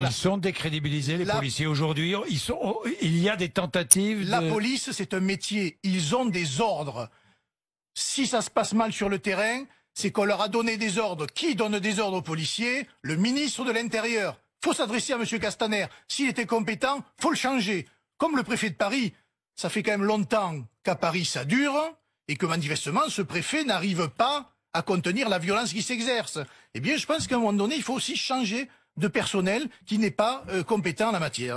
Ils sont décrédibilisés, les policiers. Aujourd'hui, oh, il y a des tentatives. La police, c'est un métier. Ils ont des ordres. Si ça se passe mal sur le terrain, c'est qu'on leur a donné des ordres. Qui donne des ordres aux policiers Le ministre de l'Intérieur. Faut s'adresser à M. Castaner. S'il était compétent, faut le changer. Comme le préfet de Paris. Ça fait quand même longtemps qu'à Paris, ça dure et que manifestement, ce préfet n'arrive pas à contenir la violence qui s'exerce. Eh bien, je pense qu'à un moment donné, il faut aussi changer de personnel qui n'est pas euh, compétent en la matière.